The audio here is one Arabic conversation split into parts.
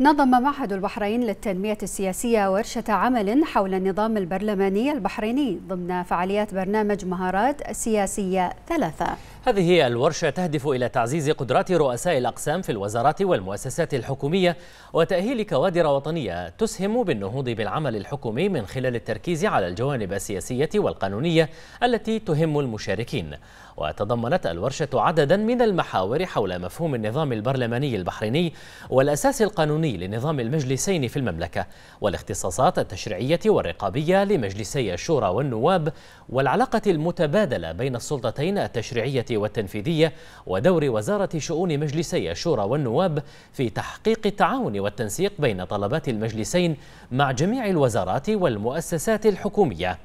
نظم معهد البحرين للتنمية السياسية ورشة عمل حول النظام البرلماني البحريني ضمن فعاليات برنامج مهارات سياسية ثلاثة هذه الورشة تهدف إلى تعزيز قدرات رؤساء الأقسام في الوزارات والمؤسسات الحكومية وتأهيل كوادر وطنية تسهم بالنهوض بالعمل الحكومي من خلال التركيز على الجوانب السياسية والقانونية التي تهم المشاركين وتضمنت الورشة عددا من المحاور حول مفهوم النظام البرلماني البحريني والأساس القانوني الدوري لنظام المجلسين في المملكة والاختصاصات التشريعية والرقابية لمجلسي الشورى والنواب والعلاقة المتبادلة بين السلطتين التشريعية والتنفيذية ودور وزارة شؤون مجلسي الشورى والنواب في تحقيق التعاون والتنسيق بين طلبات المجلسين مع جميع الوزارات والمؤسسات الحكومية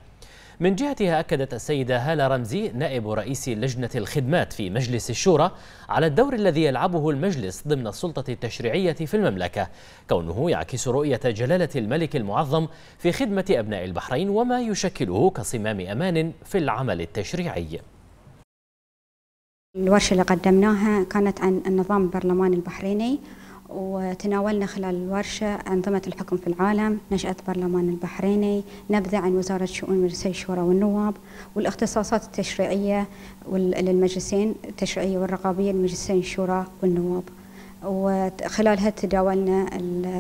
من جهتها أكدت السيدة هالة رمزي نائب رئيس لجنة الخدمات في مجلس الشورى على الدور الذي يلعبه المجلس ضمن السلطة التشريعية في المملكة كونه يعكس رؤية جلالة الملك المعظم في خدمة أبناء البحرين وما يشكله كصمام أمان في العمل التشريعي الورشة اللي قدمناها كانت عن النظام البرلماني البحريني وتناولنا خلال الورشة أنظمة الحكم في العالم نشأة برلمان البحريني نبذة عن وزارة شؤون مجلسي الشورى والنواب والاختصاصات التشريعية للمجلسين التشريعية والرقابية لمجلسي الشورى والنواب وخلالها تداولنا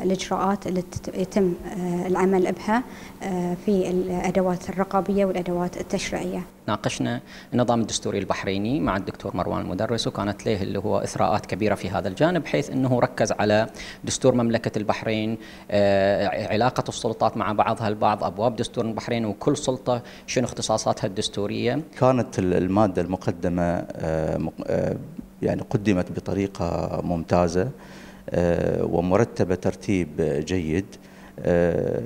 الإجراءات التي يتم آه، العمل بها آه، في الأدوات الرقابية والأدوات التشريعية ناقشنا النظام الدستوري البحريني مع الدكتور مروان المدرس وكانت له اللي هو إثراءات كبيرة في هذا الجانب بحيث أنه ركز على دستور مملكة البحرين آه، علاقة السلطات مع بعضها البعض أبواب دستور البحرين وكل سلطة شنو اختصاصاتها الدستورية كانت المادة المقدمة يعني قدمت بطريقة ممتازة آه، ومرتبة ترتيب جيد آه،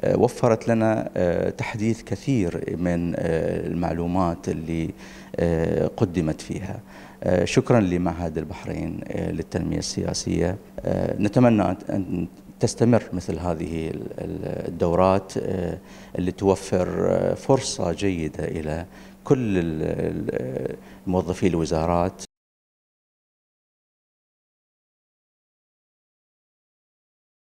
آه، وفرت لنا تحديث كثير من المعلومات اللي قدمت فيها شكرا لمعهد البحرين للتنمية السياسية نتمنى أن تستمر مثل هذه الدورات اللي توفر فرصة جيدة إلى كل موظفي الوزارات